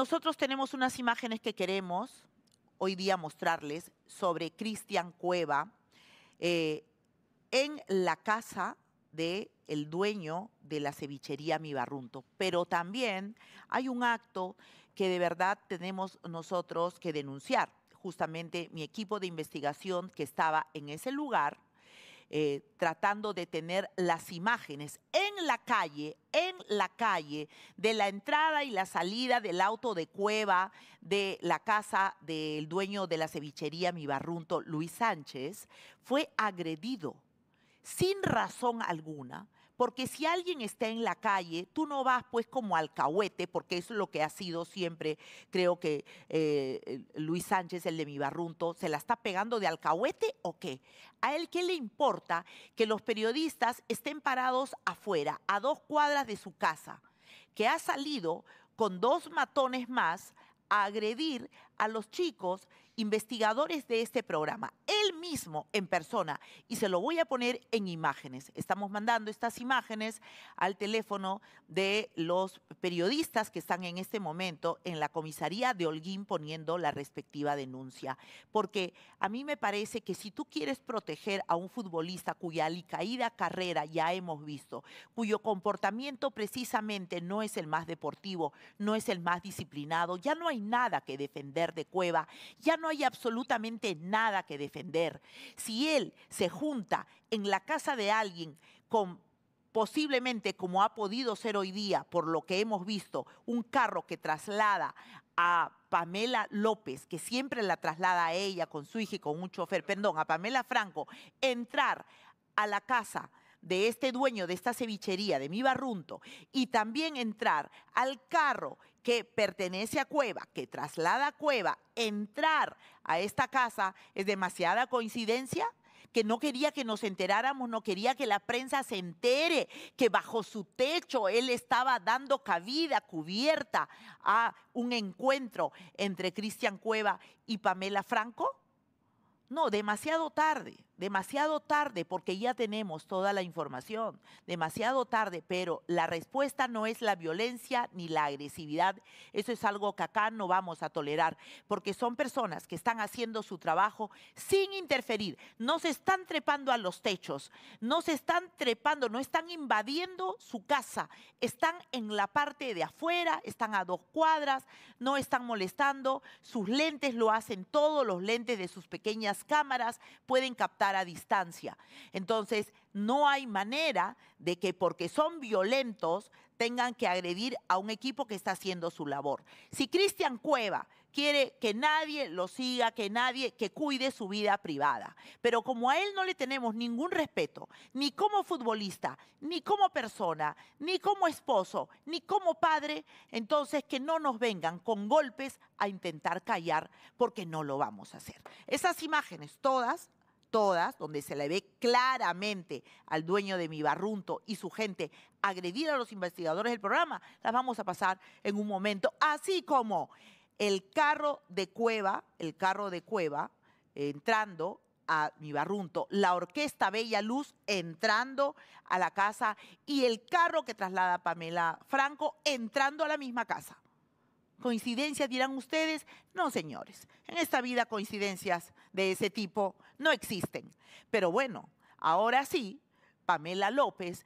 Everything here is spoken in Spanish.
Nosotros tenemos unas imágenes que queremos hoy día mostrarles sobre Cristian Cueva eh, en la casa del el dueño de la cevichería Mi Barrunto. Pero también hay un acto que de verdad tenemos nosotros que denunciar. Justamente mi equipo de investigación que estaba en ese lugar eh, tratando de tener las imágenes en la calle, en la calle, de la entrada y la salida del auto de cueva de la casa del dueño de la cevichería Mi Barrunto, Luis Sánchez, fue agredido sin razón alguna porque si alguien está en la calle, tú no vas pues como alcahuete, porque eso es lo que ha sido siempre, creo que eh, Luis Sánchez, el de mi barrunto, se la está pegando de alcahuete o qué. ¿A él qué le importa que los periodistas estén parados afuera, a dos cuadras de su casa, que ha salido con dos matones más a agredir a los chicos investigadores de este programa, él mismo en persona, y se lo voy a poner en imágenes. Estamos mandando estas imágenes al teléfono de los periodistas que están en este momento en la comisaría de Holguín poniendo la respectiva denuncia. Porque a mí me parece que si tú quieres proteger a un futbolista cuya alicaída carrera ya hemos visto, cuyo comportamiento precisamente no es el más deportivo, no es el más disciplinado, ya no hay nada que defender de Cueva, ya no hay absolutamente nada que defender. Si él se junta en la casa de alguien con posiblemente como ha podido ser hoy día, por lo que hemos visto, un carro que traslada a Pamela López, que siempre la traslada a ella con su hija y con un chofer, perdón, a Pamela Franco, entrar a la casa de este dueño de esta cevichería, de mi barrunto, y también entrar al carro que pertenece a Cueva, que traslada a Cueva, entrar a esta casa es demasiada coincidencia que no quería que nos enteráramos, no quería que la prensa se entere que bajo su techo él estaba dando cabida, cubierta a un encuentro entre Cristian Cueva y Pamela Franco. No, demasiado tarde demasiado tarde porque ya tenemos toda la información, demasiado tarde, pero la respuesta no es la violencia ni la agresividad. Eso es algo que acá no vamos a tolerar, porque son personas que están haciendo su trabajo sin interferir, no se están trepando a los techos, no se están trepando, no están invadiendo su casa, están en la parte de afuera, están a dos cuadras, no están molestando, sus lentes lo hacen todos, los lentes de sus pequeñas cámaras pueden captar a distancia. Entonces, no hay manera de que porque son violentos tengan que agredir a un equipo que está haciendo su labor. Si Cristian Cueva quiere que nadie lo siga, que nadie, que cuide su vida privada. Pero como a él no le tenemos ningún respeto, ni como futbolista, ni como persona, ni como esposo, ni como padre, entonces que no nos vengan con golpes a intentar callar, porque no lo vamos a hacer. Esas imágenes, todas, todas, donde se le ve claramente al dueño de mi barrunto y su gente agredir a los investigadores del programa, las vamos a pasar en un momento, así como el carro de cueva, el carro de cueva, entrando a mi barrunto, la orquesta Bella Luz entrando a la casa y el carro que traslada Pamela Franco entrando a la misma casa. ¿Coincidencias dirán ustedes? No, señores. En esta vida coincidencias de ese tipo no existen. Pero bueno, ahora sí, Pamela López